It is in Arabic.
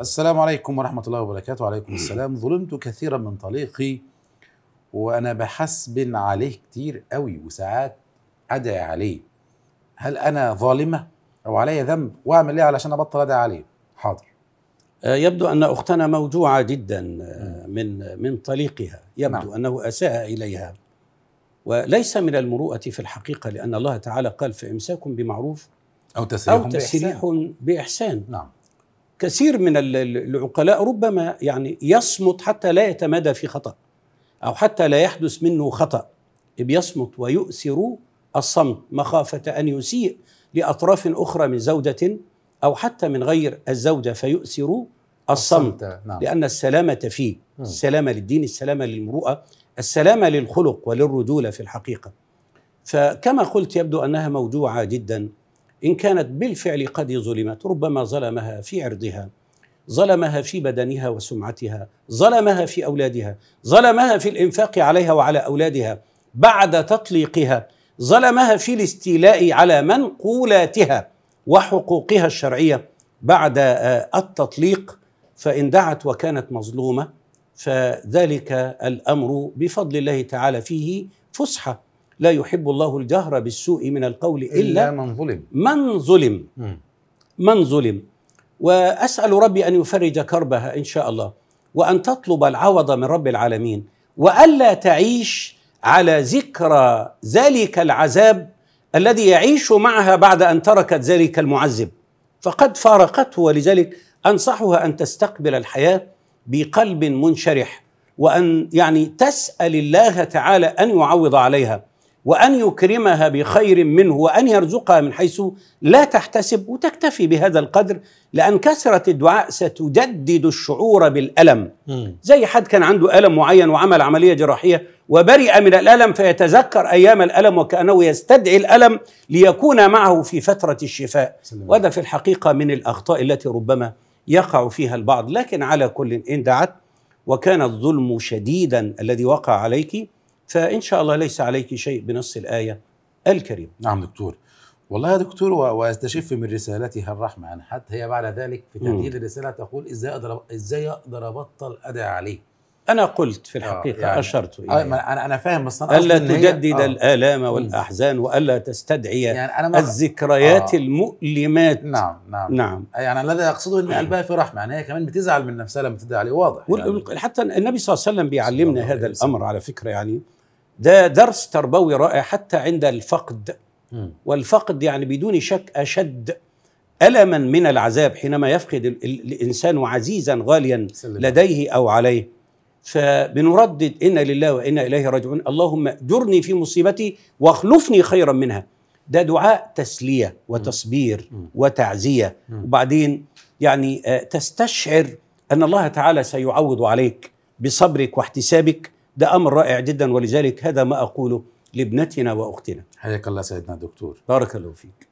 السلام عليكم ورحمة الله وبركاته وعليكم السلام ظلمت كثيرا من طليقي وأنا بحسب عليه كتير قوي وساعات أدعي عليه هل أنا ظالمة أو علي ذنب وأعمل إيه علشان أبطل أدعي عليه حاضر آه، يبدو أن أختنا موجوعة جدا آه، من من طليقها يبدو نعم. أنه أساء إليها وليس من المروءة في الحقيقة لأن الله تعالى قال فإمساك بمعروف أو تسريح, أو تسريح بإحسان, بإحسان. نعم كثير من العقلاء ربما يعني يصمت حتى لا يتمادى في خطأ أو حتى لا يحدث منه خطأ بيصمت ويؤثر الصمت مخافة أن يسيء لأطراف أخرى من زوجة أو حتى من غير الزوجة فيؤثر الصمت نعم. لأن السلامة فيه السلامة للدين السلامة للمروءة السلامة للخلق وللرجولة في الحقيقة فكما قلت يبدو أنها موجوعة جدا إن كانت بالفعل قد ظلمت ربما ظلمها في عرضها ظلمها في بدنها وسمعتها ظلمها في أولادها ظلمها في الإنفاق عليها وعلى أولادها بعد تطليقها ظلمها في الاستيلاء على منقولاتها وحقوقها الشرعية بعد آه، التطليق فإن دعت وكانت مظلومة فذلك الأمر بفضل الله تعالى فيه فسحة لا يحب الله الجهر بالسوء من القول إلا, إلا من ظلم من ظلم من ظلم وأسأل ربي أن يفرج كربها إن شاء الله وأن تطلب العوض من رب العالمين وألا تعيش على ذكرى ذلك العذاب الذي يعيش معها بعد أن تركت ذلك المعذب فقد فارقته ولذلك أنصحها أن تستقبل الحياة بقلب منشرح وأن يعني تسأل الله تعالى أن يعوض عليها وان يكرمها بخير منه وان يرزقها من حيث لا تحتسب وتكتفي بهذا القدر لان كثره الدعاء ستجدد الشعور بالالم زي حد كان عنده الم معين وعمل عمليه جراحيه وبرئ من الالم فيتذكر ايام الالم وكانه يستدعي الالم ليكون معه في فتره الشفاء وهذا في الحقيقه من الاخطاء التي ربما يقع فيها البعض لكن على كل ان دعت وكان الظلم شديدا الذي وقع عليك فإن شاء الله ليس عليك شيء بنص الآية الكريمة نعم دكتور والله يا دكتور واستشف من رسالتها الرحمة عن حد هي بعد ذلك في تمهيد الرسالة تقول إزاي أقدر إزاي أقدر أبطل أدعي عليه انا قلت في آه، الحقيقه يعني اشرت آه، اليه انا انا فاهم بس انا الا تجدد هي... آه. الالام والاحزان والا تستدعي يعني أنا ما... الذكريات آه. المؤلمات نعم نعم نعم يعني الذي اقصده ان قلبها نعم. في رحمه يعني هي كمان بتزعل من نفسها لما تدعي عليه واضح يعني. حتى النبي صلى الله عليه وسلم بيعلمنا هذا عليه الامر على فكره يعني ده درس تربوي رائع حتى عند الفقد م. والفقد يعني بدون شك اشد الما من العذاب حينما يفقد الانسان عزيزا غاليا سلم. لديه او عليه فبنردد إنا لله وإنا إليه راجعون اللهم جرني في مصيبتي واخلفني خيرا منها ده دعاء تسلية وتصبير وتعزية وبعدين يعني آه، تستشعر أن الله تعالى سيعوض عليك بصبرك واحتسابك ده أمر رائع جدا ولذلك هذا ما أقوله لابنتنا وأختنا حياك الله سيدنا الدكتور بارك الله فيك